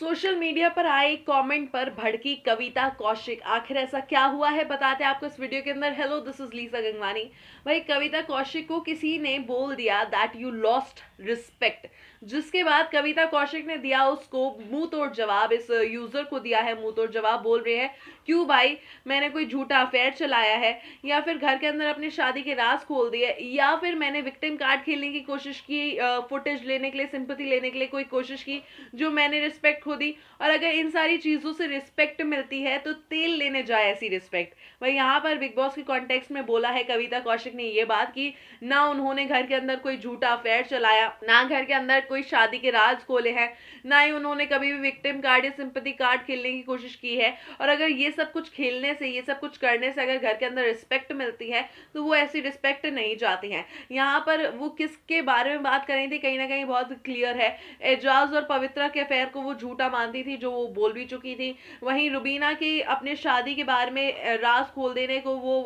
social media पर आए comment पर भड़की कविता कौशिक आखिर ऐसा क्या हुआ है बताते हैं आपको इस वीडियो के अंदर hello this is Lisa Gangwani भाई कविता कौशिक को किसी ने बोल दिया दैट यू लॉस्ट रिस्पेक्ट जिसके बाद कविता कौशिक ने दिया उसको मुंह तोड़ जवाब इस यूजर को दिया है मुंह तोड़ जवाब बोल रहे हैं क्यों भाई मैंने कोई झूठा अफेयर चलाया है या फिर घर के अंदर अपनी शादी के राज खोल दिए या फिर मैंने विक्टिम कार्ड खेलने की कोशिश की फुटेज लेने के लिए सिंपति लेने के लिए कोई कोशिश की जो मैंने रिस्पेक्ट खुदी और अगर इन सारी चीज़ों से रिस्पेक्ट मिलती है तो तेल लेने जाए ऐसी रिस्पेक्ट वही यहाँ पर बिग बॉस के कॉन्टेक्स्ट में बोला है कविता कौशिक ने ये बात की ना उन्होंने घर के अंदर कोई झूठा अफेयर चलाया ना घर के अंदर कोई शादी के राज खोले हैं ना ही उन्होंने कभी भी विक्टिम कार्ड या सिंपति कार्ड खेलने की कोशिश की है और अगर ये सब कुछ खेलने से ये सब कुछ करने से अगर घर के अंदर रिस्पेक्ट मिलती है तो वो ऐसी रिस्पेक्ट नहीं जाती हैं यहाँ पर वो किसके बारे में बात कर रही थी कहीं ना कहीं बहुत क्लियर है एजाज और पवित्रा के अफेयर को वो झूठ झूठा मानती थी जो वो बोल भी चुकी थी वहीं रुबीना की अपने शादी के बारे में राज खोल देने को वो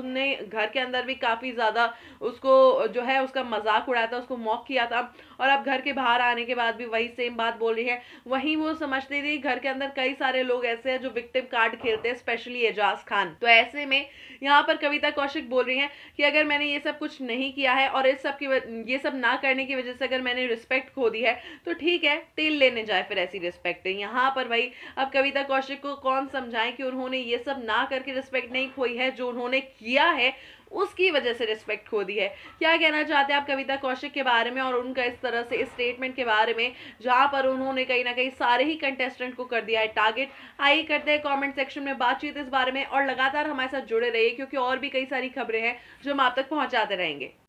उनने घर के अंदर भी काफ़ी ज़्यादा उसको जो है उसका मजाक उड़ाया था उसको मॉक किया था और अब घर के बाहर आने के बाद भी वही सेम बात बोल रही है वहीं वो समझती थी घर के अंदर कई सारे लोग ऐसे हैं जो विक्टिम कार्ड खेलते हैं स्पेशली एजाज खान तो ऐसे में यहाँ पर कविता कौशिक बोल रही हैं कि अगर मैंने ये सब कुछ नहीं किया है और इस सब की ये सब ना करने की वजह से अगर मैंने रिस्पेक्ट खो दी है तो ठीक है तेल लेने जाए फिर ऐसी रिस्पेक्ट यहाँ पर भाई अब कविता कौशिक को कौन समझाएं कि उन्होंने ये सब ना करके रिस्पेक्ट नहीं खोई है जो उन्होंने किया है उसकी वजह से रिस्पेक्ट खो दी है क्या कहना चाहते हैं आप कविता कौशिक के बारे में और उनका इस तरह से इस स्टेटमेंट के बारे में जहाँ पर उन्होंने कहीं ना कहीं सारे ही कंटेस्टेंट को कर दिया है टारगेट आइए करते हैं कमेंट सेक्शन में बातचीत इस बारे में और लगातार हमारे साथ जुड़े रहिए क्योंकि और भी कई सारी खबरें हैं जो हम आप तक पहुँचाते रहेंगे